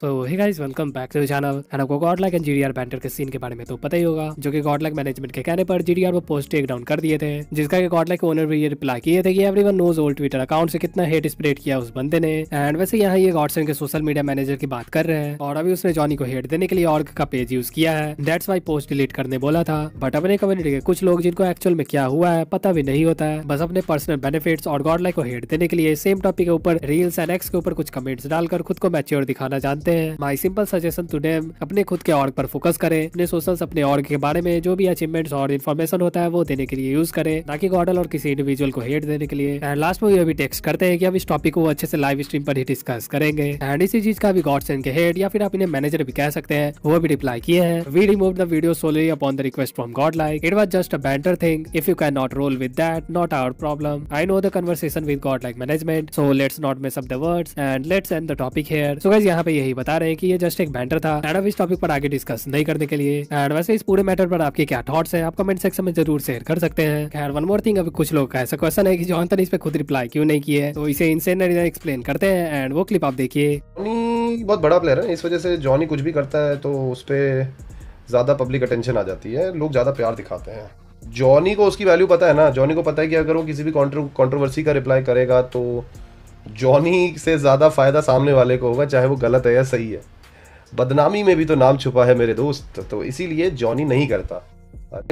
तो hey guys welcome back to channel and आपको Godlike and GDR banter के scene के बारे में तो पता ही होगा जो कि गॉडलैक मैनेजमेंट के कहने पर जीडीआर वो पोस्ट टेक डाउन कर दिए थे जिसका कि गॉडलैक ओनर भी ये रिप्लाई किए थे कि everyone knows old Twitter account से कितना हेट स्प्रेड किया उस बंदे ने एंड वैसे यहाँ ये गॉड के सोशल मीडिया मैनेजर की बात कर रहे हैं और अभी उसने जॉनी को हेट देने के लिए ऑर्ग का पेज यूज किया है डेट्स वाई पोस्ट डिलीट करने बोला था बट अपने कम्युनिटी के कुछ लोग जिनको एक्चुअल में क्या हुआ है पता भी नहीं होता है बस अपने पर्सनल बेनिफिट और गॉडलैक को हेट देने के लिए सेम टॉपिक के ऊपर रील्स एंड एक्स के ऊपर कुछ कमेंट्स डालकर खुद को मैच्योर दिखाना जानते सकते हैं my simple suggestion to them अपने खुद के ऑर्ग पर फोकस करें अपने सोशल अपने ऑर्ग के बारे में जो भी अचीवमेंट और इन्फॉर्मेशन होता है वो देने के लिए यूज करें ना कि गॉडल और किसी इंडिविजुअल को हेट देने के लिए एंड लास्ट में ये भी टेक्स्ट करते हैं कि अब इस टॉपिक को अच्छे से लाइव स्ट्रीम पर ही डिस्कस करेंगे एंड इसी चीज का भी गॉड गॉड्स के हेड या फिर आप इन्हें मैनेजर भी कह सकते हैं वो भी रिप्लाई किए हैं we remove the video solely upon the request from God like it was just a banter thing if you can not roll with that not our problem I know the conversation with God like management so let's not mess up the words and let's end the topic here so guys यहाँ पे यही बता रहे हैं कि ये just एक banter था एंड अब इस टॉपिक पर आगे डिस्कस नहीं करने के लिए एंड वैसे इस पूरे मैटर पर आपके क्या थॉट्स हैं आप कमेंट सेक्शन में जरूर शेयर कर सकते हैं खैर वन मोर थिंग अभी कुछ लोग का ऐसा क्वेश्चन है कि जॉनसन इस पे खुद रिप्लाई क्यों नहीं किए तो इसे इनसे एक्सप्लेन करते हैं एंड वो क्लिप आप देखिए बहुत बड़ा प्लेयर है इस वजह से जॉनी कुछ भी करता है तो उस पर ज़्यादा पब्लिक अटेंशन आ जाती है लोग ज़्यादा प्यार दिखाते हैं जॉनी को उसकी वैल्यू पता है ना जॉनी को पता है कि अगर वो किसी भी कॉन्ट्रोवर्सी का रिप्लाई करेगा तो जॉनी से ज़्यादा फ़ायदा सामने वाले को होगा चाहे वो गलत है या सही है बदनामी में भी तो नाम छुपा है मेरे दोस्त तो इसीलिए जॉनी नहीं करता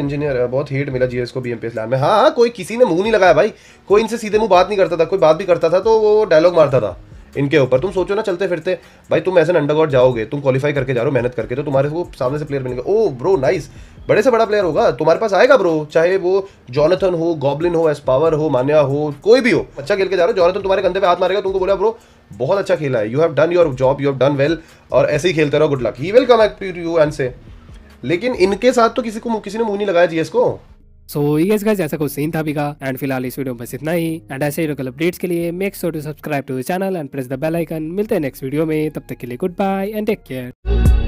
इंजीनियर बहुत हेट मिला जीएस को बीएमपीएस लैंड में हाँ, हाँ कोई किसी ने मुंह नहीं लगाया भाई कोई इनसे सीधे मुंह बात नहीं करता था कोई बात भी करता था तो वो डायलॉग मारता था इनके ऊपर तुम सोचो ना चलते फिरते भाई तुम ऐसे अंडरगॉड जाओगे तुम क्वालिफाई करके जा रहे हो मेहनत करके तो तुम्हारे को सामने से प्लेयर मिलेंगे ओ ब्रो नाइस बड़े से बड़ा प्लेयर होगा तुम्हारे पास आएगा ब्रो चाहे वो जॉनथन हो गॉबलिन हो एस पावर हो मान्या हो कोई भी हो अच्छा खेल के जा रहे हो जॉनथन तुम्हारे कंधे पे हाथ मारेगा तुमको बोला ब्रो बहुत अच्छा खेला है you have done your job you have done well और ऐसे ही खेलते रहो good luck he welcome come act you and से लेकिन इनके साथ तो किसी को किसी ने मुंह नहीं लगाया जीएस को सो ये गाइस ऐसा कुछ सीन था भी का एंड फिलहाल इस वीडियो में बस इतना ही एंड ऐसे ही अपडेट्स के लिए make sure to subscribe to channel and press the bell icon मिलते हैं नेक्स्ट वीडियो में तब तक के लिए goodbye and take care